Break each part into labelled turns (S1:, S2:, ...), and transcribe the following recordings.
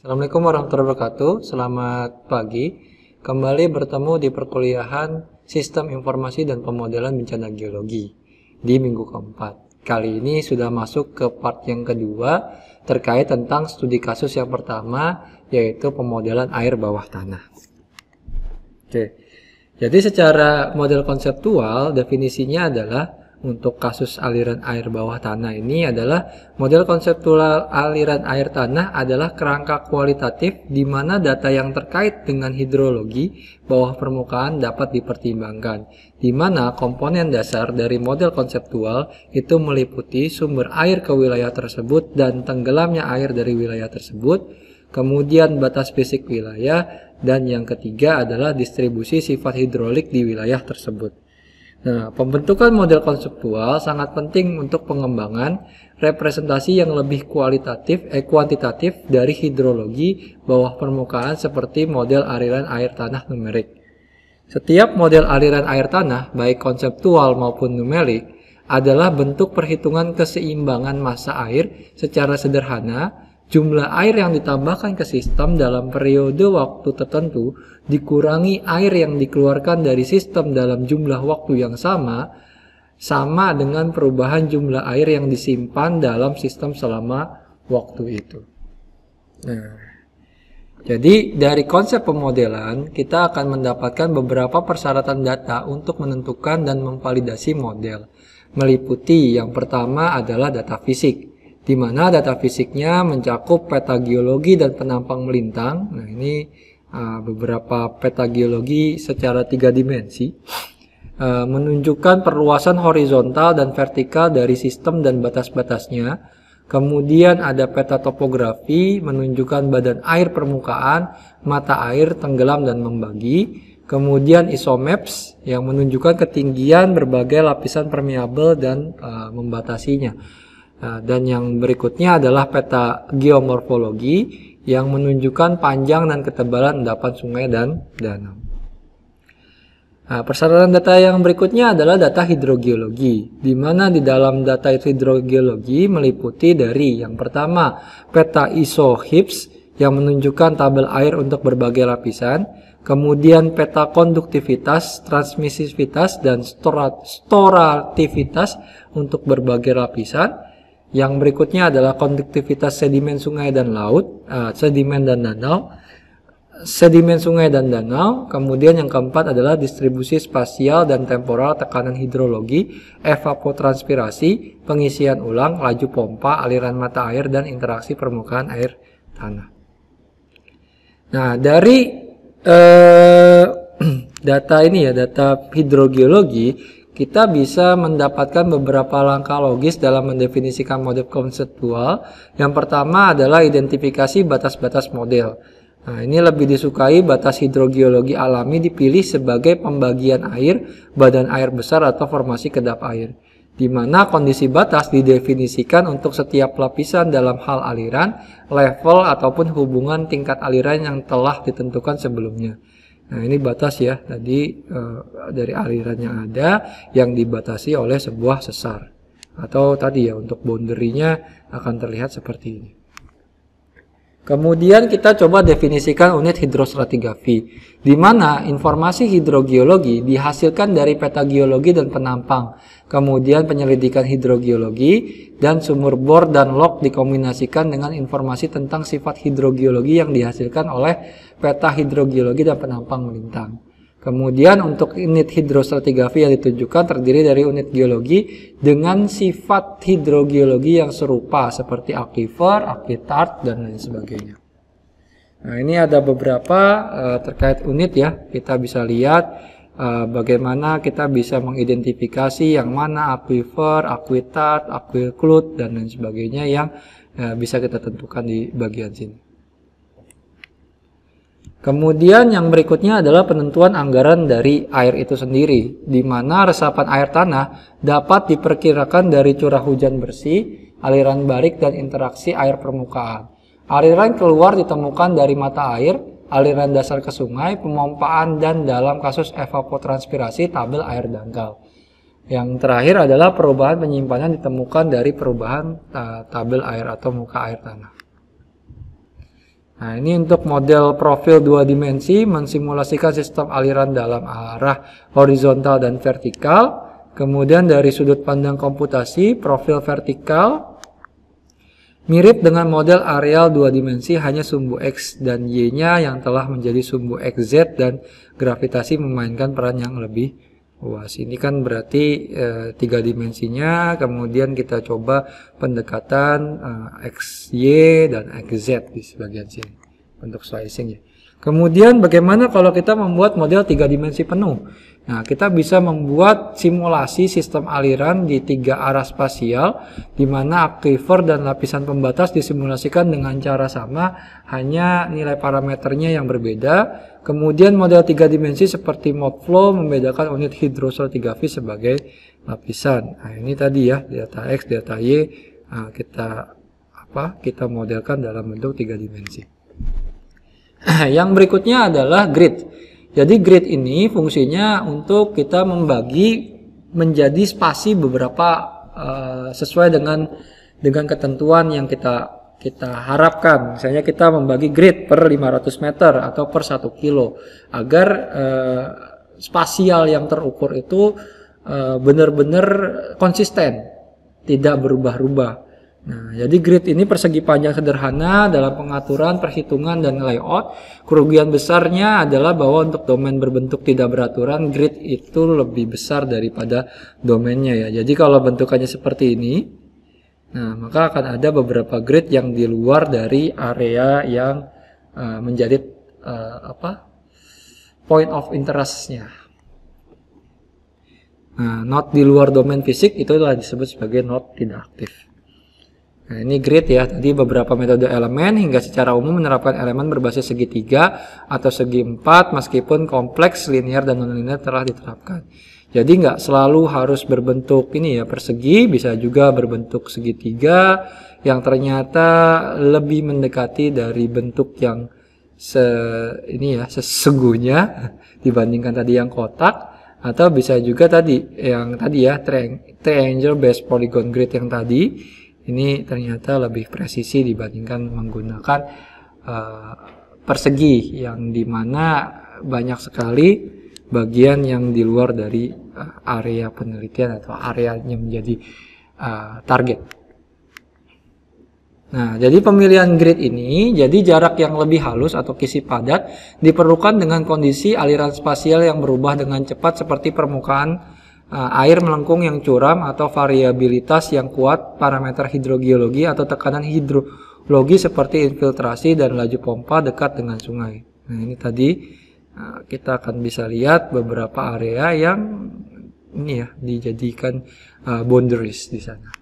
S1: Assalamualaikum warahmatullahi wabarakatuh. Selamat pagi. Kembali bertemu di perkuliahan Sistem Informasi dan Pemodelan Bencana Geologi di minggu keempat. Kali ini sudah masuk ke part yang kedua terkait tentang studi kasus yang pertama yaitu pemodelan air bawah tanah. Oke. Jadi secara model konseptual definisinya adalah untuk kasus aliran air bawah tanah ini adalah model konseptual aliran air tanah adalah kerangka kualitatif di mana data yang terkait dengan hidrologi bawah permukaan dapat dipertimbangkan, di mana komponen dasar dari model konseptual itu meliputi sumber air ke wilayah tersebut dan tenggelamnya air dari wilayah tersebut, kemudian batas fisik wilayah, dan yang ketiga adalah distribusi sifat hidrolik di wilayah tersebut. Nah, pembentukan model konseptual sangat penting untuk pengembangan representasi yang lebih kualitatif eh kuantitatif dari hidrologi bawah permukaan seperti model aliran air tanah numerik. Setiap model aliran air tanah, baik konseptual maupun numerik, adalah bentuk perhitungan keseimbangan massa air secara sederhana jumlah air yang ditambahkan ke sistem dalam periode waktu tertentu dikurangi air yang dikeluarkan dari sistem dalam jumlah waktu yang sama sama dengan perubahan jumlah air yang disimpan dalam sistem selama waktu itu. Nah, jadi dari konsep pemodelan kita akan mendapatkan beberapa persyaratan data untuk menentukan dan memvalidasi model. Meliputi yang pertama adalah data fisik di mana data fisiknya mencakup peta geologi dan penampang melintang. Nah, ini uh, beberapa peta geologi secara tiga dimensi uh, menunjukkan perluasan horizontal dan vertikal dari sistem dan batas-batasnya. Kemudian ada peta topografi menunjukkan badan air permukaan, mata air, tenggelam dan membagi. Kemudian isomaps yang menunjukkan ketinggian berbagai lapisan permeabel dan uh, membatasinya. Nah, dan yang berikutnya adalah peta geomorfologi yang menunjukkan panjang dan ketebalan endapan sungai dan danau. Nah, persyaratan data yang berikutnya adalah data hidrogeologi, di mana di dalam data itu hidrogeologi meliputi dari yang pertama peta isohips yang menunjukkan tabel air untuk berbagai lapisan, kemudian peta konduktivitas, transmisivitas, dan storativitas untuk berbagai lapisan, yang berikutnya adalah konduktivitas sedimen sungai dan laut, uh, sedimen dan danau, sedimen sungai dan danau. Kemudian yang keempat adalah distribusi spasial dan temporal tekanan hidrologi, evapotranspirasi, pengisian ulang, laju pompa, aliran mata air, dan interaksi permukaan air tanah. Nah, dari eh, data ini ya, data hidrogeologi, kita bisa mendapatkan beberapa langkah logis dalam mendefinisikan model konseptual. Yang pertama adalah identifikasi batas-batas model. Nah, ini lebih disukai batas hidrogeologi alami dipilih sebagai pembagian air, badan air besar atau formasi kedap air, di mana kondisi batas didefinisikan untuk setiap lapisan dalam hal aliran, level ataupun hubungan tingkat aliran yang telah ditentukan sebelumnya. Nah, ini batas ya tadi e, dari aliran yang ada yang dibatasi oleh sebuah sesar atau tadi ya untuk boundary-nya akan terlihat seperti ini. Kemudian kita coba definisikan unit hidrostratigrafi, di mana informasi hidrogeologi dihasilkan dari peta geologi dan penampang, kemudian penyelidikan hidrogeologi dan sumur bor dan log dikombinasikan dengan informasi tentang sifat hidrogeologi yang dihasilkan oleh peta hidrogeologi dan penampang melintang. Kemudian untuk unit hidrostratigrafi yang ditunjukkan terdiri dari unit geologi dengan sifat hidrogeologi yang serupa seperti aquifer, aquitard, dan lain sebagainya. Nah ini ada beberapa uh, terkait unit ya, kita bisa lihat uh, bagaimana kita bisa mengidentifikasi yang mana aquifer, aquitard, aquiclude, dan lain sebagainya yang uh, bisa kita tentukan di bagian sini. Kemudian yang berikutnya adalah penentuan anggaran dari air itu sendiri, di mana resapan air tanah dapat diperkirakan dari curah hujan bersih, aliran barik, dan interaksi air permukaan. Aliran keluar ditemukan dari mata air, aliran dasar ke sungai, pemompaan, dan dalam kasus evapotranspirasi tabel air dangkal. Yang terakhir adalah perubahan penyimpanan ditemukan dari perubahan eh, tabel air atau muka air tanah. Nah, ini untuk model profil dua dimensi mensimulasikan sistem aliran dalam arah horizontal dan vertikal. Kemudian dari sudut pandang komputasi, profil vertikal mirip dengan model areal dua dimensi hanya sumbu X dan Y-nya yang telah menjadi sumbu XZ dan gravitasi memainkan peran yang lebih luas. Ini kan berarti e, tiga dimensinya, kemudian kita coba pendekatan e, y dan z di sebagian sini untuk slicing ya. Kemudian bagaimana kalau kita membuat model tiga dimensi penuh? Nah, kita bisa membuat simulasi sistem aliran di tiga arah spasial, di mana aquifer dan lapisan pembatas disimulasikan dengan cara sama, hanya nilai parameternya yang berbeda. Kemudian model tiga dimensi seperti mode flow membedakan unit hidrosol 3V sebagai lapisan. Nah, ini tadi ya, data X, data Y, nah, kita apa kita modelkan dalam bentuk tiga dimensi. yang berikutnya adalah grid. Jadi grid ini fungsinya untuk kita membagi menjadi spasi beberapa uh, sesuai dengan dengan ketentuan yang kita kita harapkan. Misalnya kita membagi grid per 500 meter atau per 1 kilo agar uh, spasial yang terukur itu eh, benar-benar uh, konsisten, tidak berubah-ubah. Nah, jadi grid ini persegi panjang sederhana dalam pengaturan, perhitungan, dan layout. Kerugian besarnya adalah bahwa untuk domain berbentuk tidak beraturan, grid itu lebih besar daripada domainnya ya. Jadi kalau bentukannya seperti ini, nah maka akan ada beberapa grid yang di luar dari area yang uh, menjadi uh, apa point of interestnya. Nah, not di luar domain fisik itu adalah disebut sebagai not tidak aktif. Nah, ini grid ya, tadi beberapa metode elemen hingga secara umum menerapkan elemen berbasis segitiga atau segi empat meskipun kompleks, linear, dan nonlinear telah diterapkan. Jadi nggak selalu harus berbentuk ini ya persegi, bisa juga berbentuk segitiga yang ternyata lebih mendekati dari bentuk yang se ini ya sesungguhnya dibandingkan tadi yang kotak atau bisa juga tadi yang tadi ya triangle based polygon grid yang tadi ini ternyata lebih presisi dibandingkan menggunakan uh, persegi yang dimana banyak sekali bagian yang di luar dari uh, area penelitian atau area yang menjadi uh, target. Nah, jadi pemilihan grid ini, jadi jarak yang lebih halus atau kisi padat diperlukan dengan kondisi aliran spasial yang berubah dengan cepat seperti permukaan Eh, air melengkung yang curam atau variabilitas yang kuat parameter hidrogeologi atau tekanan hidrologi seperti infiltrasi dan laju pompa dekat dengan sungai. Nah, ini tadi eh, kita akan bisa lihat beberapa area yang ini ya dijadikan uh, boundaries di sana.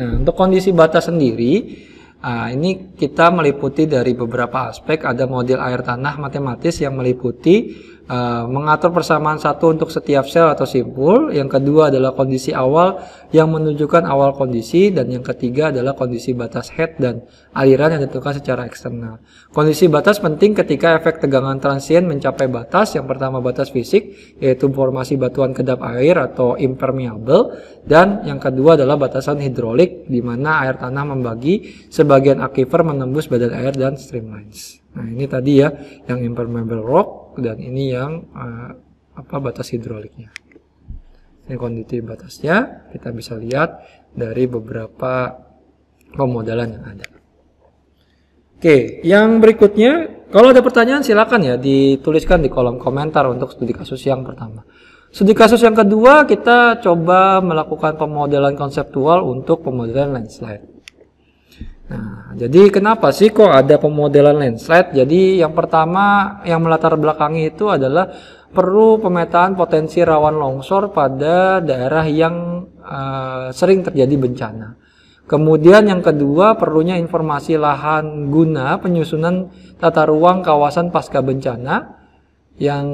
S1: Nah, untuk kondisi batas sendiri ini kita meliputi dari beberapa aspek ada model air tanah matematis yang meliputi Uh, mengatur persamaan satu untuk setiap sel atau simpul. Yang kedua adalah kondisi awal yang menunjukkan awal kondisi. Dan yang ketiga adalah kondisi batas head dan aliran yang ditentukan secara eksternal. Kondisi batas penting ketika efek tegangan transien mencapai batas. Yang pertama batas fisik, yaitu formasi batuan kedap air atau impermeable. Dan yang kedua adalah batasan hidrolik, di mana air tanah membagi sebagian aquifer menembus badan air dan streamlines. Nah, ini tadi ya yang impermeable rock dan ini yang uh, apa batas hidroliknya. Ini kondisi batasnya kita bisa lihat dari beberapa pemodalan yang ada. Oke, yang berikutnya kalau ada pertanyaan silakan ya dituliskan di kolom komentar untuk studi kasus yang pertama. Studi kasus yang kedua kita coba melakukan pemodelan konseptual untuk pemodelan landslide. Nah, jadi kenapa sih kok ada pemodelan landslide? Jadi yang pertama yang melatar belakangi itu adalah perlu pemetaan potensi rawan longsor pada daerah yang uh, sering terjadi bencana. Kemudian yang kedua perlunya informasi lahan guna penyusunan tata ruang kawasan pasca bencana. Yang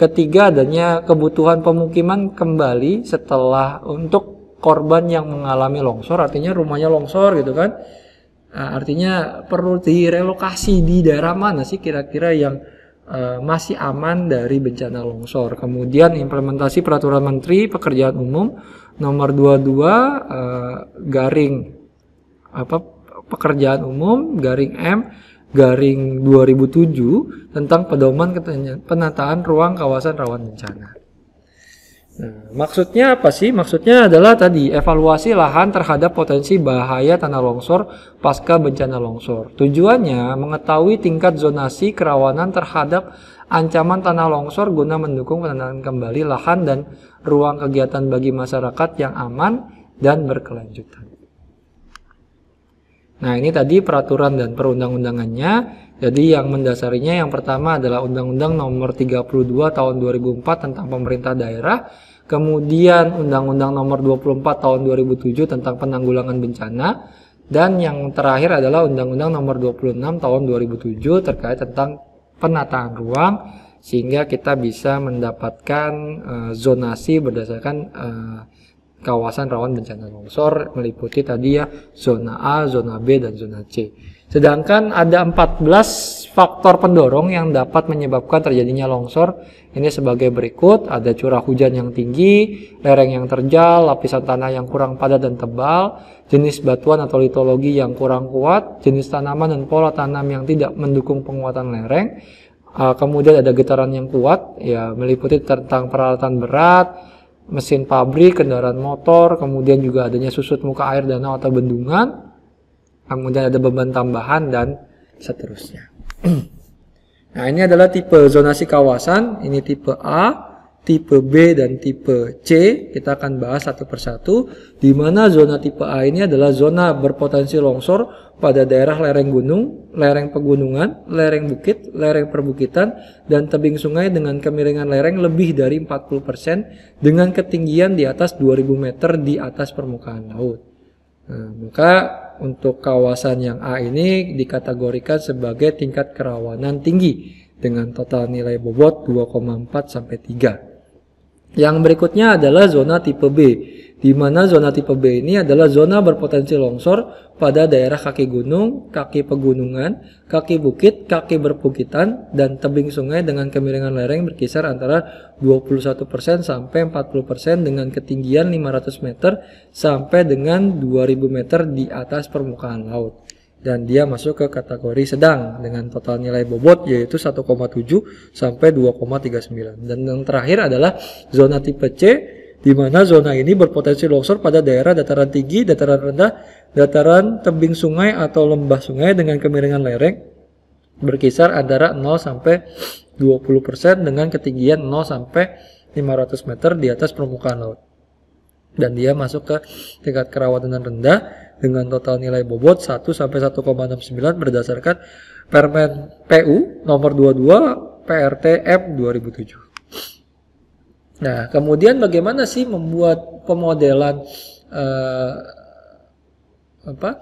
S1: ketiga adanya kebutuhan pemukiman kembali setelah untuk korban yang mengalami longsor, artinya rumahnya longsor gitu kan Nah, artinya perlu direlokasi di daerah mana sih kira-kira yang uh, masih aman dari bencana longsor. Kemudian implementasi peraturan menteri pekerjaan umum nomor 22 uh, eh, garing apa pekerjaan umum garing M garing 2007 tentang pedoman penataan ruang kawasan rawan bencana. Nah, maksudnya apa sih? Maksudnya adalah tadi evaluasi lahan terhadap potensi bahaya tanah longsor pasca bencana longsor. Tujuannya mengetahui tingkat zonasi kerawanan terhadap ancaman tanah longsor guna mendukung penanaman kembali lahan dan ruang kegiatan bagi masyarakat yang aman dan berkelanjutan. Nah, ini tadi peraturan dan perundang-undangannya. Jadi yang mendasarinya yang pertama adalah Undang-Undang Nomor 32 Tahun 2004 tentang Pemerintah Daerah kemudian Undang-Undang Nomor 24 Tahun 2007 tentang Penanggulangan Bencana, dan yang terakhir adalah Undang-Undang Nomor 26 Tahun 2007 terkait tentang penataan ruang, sehingga kita bisa mendapatkan uh, zonasi berdasarkan uh, kawasan rawan bencana longsor meliputi tadi ya zona A, zona B dan zona C. Sedangkan ada 14 faktor pendorong yang dapat menyebabkan terjadinya longsor ini sebagai berikut, ada curah hujan yang tinggi, lereng yang terjal, lapisan tanah yang kurang padat dan tebal, jenis batuan atau litologi yang kurang kuat, jenis tanaman dan pola tanam yang tidak mendukung penguatan lereng, ah, kemudian ada getaran yang kuat, ya meliputi tentang peralatan berat, mesin pabrik, kendaraan motor, kemudian juga adanya susut muka air danau atau bendungan, kemudian ada beban tambahan dan seterusnya. nah, ini adalah tipe zonasi kawasan, ini tipe A, tipe B dan tipe C kita akan bahas satu persatu di mana zona tipe A ini adalah zona berpotensi longsor pada daerah lereng gunung, lereng pegunungan, lereng bukit, lereng perbukitan dan tebing sungai dengan kemiringan lereng lebih dari 40% dengan ketinggian di atas 2000 meter di atas permukaan laut. Nah, maka untuk kawasan yang A ini dikategorikan sebagai tingkat kerawanan tinggi dengan total nilai bobot 2,4 sampai 3. Yang berikutnya adalah zona tipe B, di mana zona tipe B ini adalah zona berpotensi longsor pada daerah kaki gunung, kaki pegunungan, kaki bukit, kaki berbukitan, dan tebing sungai dengan kemiringan lereng berkisar antara 21% sampai 40% dengan ketinggian 500 meter sampai dengan 2000 meter di atas permukaan laut dan dia masuk ke kategori sedang dengan total nilai bobot yaitu 1,7 sampai 2,39 dan yang terakhir adalah zona tipe C di mana zona ini berpotensi longsor pada daerah dataran tinggi, dataran rendah, dataran tebing sungai atau lembah sungai dengan kemiringan lereng berkisar antara 0 sampai 20% dengan ketinggian 0 sampai 500 meter di atas permukaan laut. Dan dia masuk ke tingkat kerawanan rendah dengan total nilai bobot 1 sampai 1,69 berdasarkan Permen PU nomor 22 PRT M 2007. Nah, kemudian bagaimana sih membuat pemodelan uh, apa?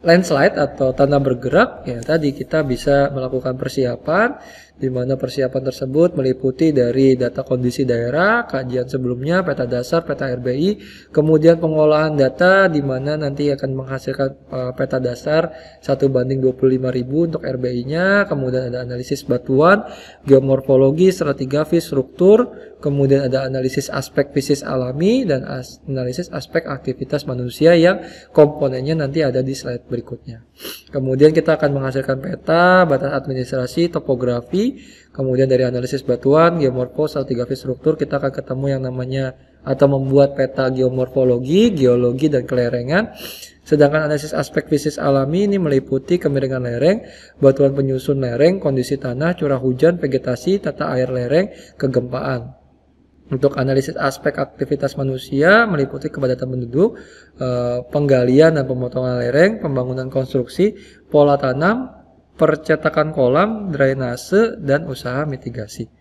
S1: landslide atau tanah bergerak ya tadi kita bisa melakukan persiapan di mana persiapan tersebut meliputi dari data kondisi daerah, kajian sebelumnya, peta dasar, peta RBI, kemudian pengolahan data di mana nanti akan menghasilkan uh, peta dasar 1 banding ribu untuk RBI-nya, kemudian ada analisis batuan, geomorfologi, stratigrafis, struktur, kemudian ada analisis aspek fisik alami dan as analisis aspek aktivitas manusia yang komponennya nanti ada di slide berikutnya. Kemudian kita akan menghasilkan peta, batas administrasi, topografi, Kemudian dari analisis batuan, geomorfos atau tiga phase struktur kita akan ketemu yang namanya atau membuat peta geomorfologi, geologi dan kelerengan. Sedangkan analisis aspek fisik alami ini meliputi kemiringan lereng, batuan penyusun lereng, kondisi tanah, curah hujan, vegetasi, tata air lereng, kegempaan. Untuk analisis aspek aktivitas manusia meliputi kepadatan penduduk, eh, penggalian dan pemotongan lereng, pembangunan konstruksi, pola tanam, percetakan kolam, drainase, dan usaha mitigasi.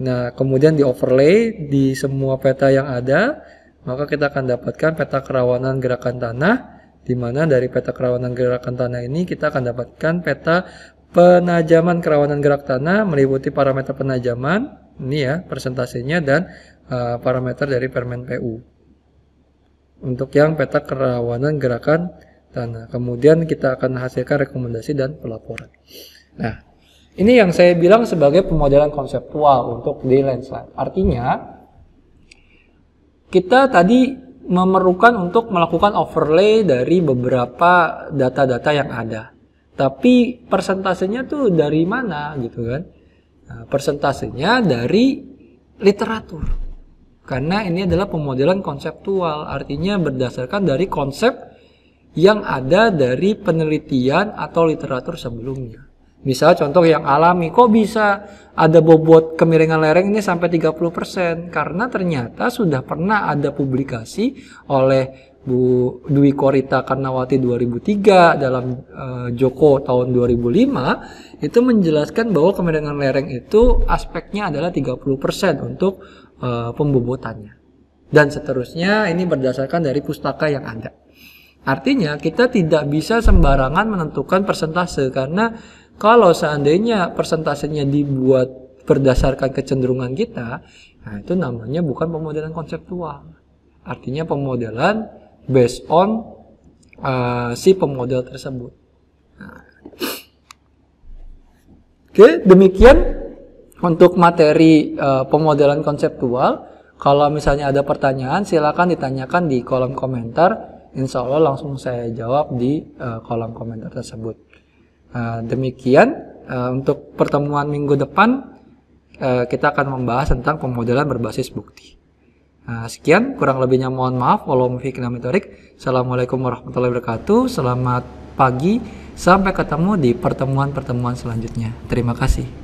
S1: Nah, kemudian di overlay di semua peta yang ada, maka kita akan dapatkan peta kerawanan gerakan tanah, di mana dari peta kerawanan gerakan tanah ini kita akan dapatkan peta penajaman kerawanan gerak tanah meliputi parameter penajaman, ini ya persentasenya dan uh, parameter dari permen PU. Untuk yang peta kerawanan gerakan tanah. Kemudian kita akan hasilkan rekomendasi dan pelaporan. Nah, ini yang saya bilang sebagai pemodelan konseptual untuk di landslide. Artinya, kita tadi memerlukan untuk melakukan overlay dari beberapa data-data yang ada. Tapi persentasenya tuh dari mana gitu kan? Nah, persentasenya dari literatur. Karena ini adalah pemodelan konseptual, artinya berdasarkan dari konsep yang ada dari penelitian atau literatur sebelumnya. Misal contoh yang alami, kok bisa ada bobot kemiringan lereng ini sampai 30%? Karena ternyata sudah pernah ada publikasi oleh Bu Dwi Korita Karnawati 2003 dalam uh, Joko tahun 2005 itu menjelaskan bahwa kemiringan lereng itu aspeknya adalah 30% untuk uh, pembobotannya. Dan seterusnya ini berdasarkan dari pustaka yang ada. Artinya kita tidak bisa sembarangan menentukan persentase karena kalau seandainya persentasenya dibuat berdasarkan kecenderungan kita, nah itu namanya bukan pemodelan konseptual. Artinya pemodelan based on uh, si pemodel tersebut. Nah. Oke, demikian untuk materi uh, pemodelan konseptual. Kalau misalnya ada pertanyaan, silakan ditanyakan di kolom komentar insya Allah langsung saya jawab di uh, kolom komentar tersebut. Uh, demikian uh, untuk pertemuan minggu depan uh, kita akan membahas tentang pemodelan berbasis bukti. Uh, sekian, kurang lebihnya mohon maaf. Walau Assalamualaikum warahmatullahi wabarakatuh. Selamat pagi. Sampai ketemu di pertemuan-pertemuan selanjutnya. Terima kasih.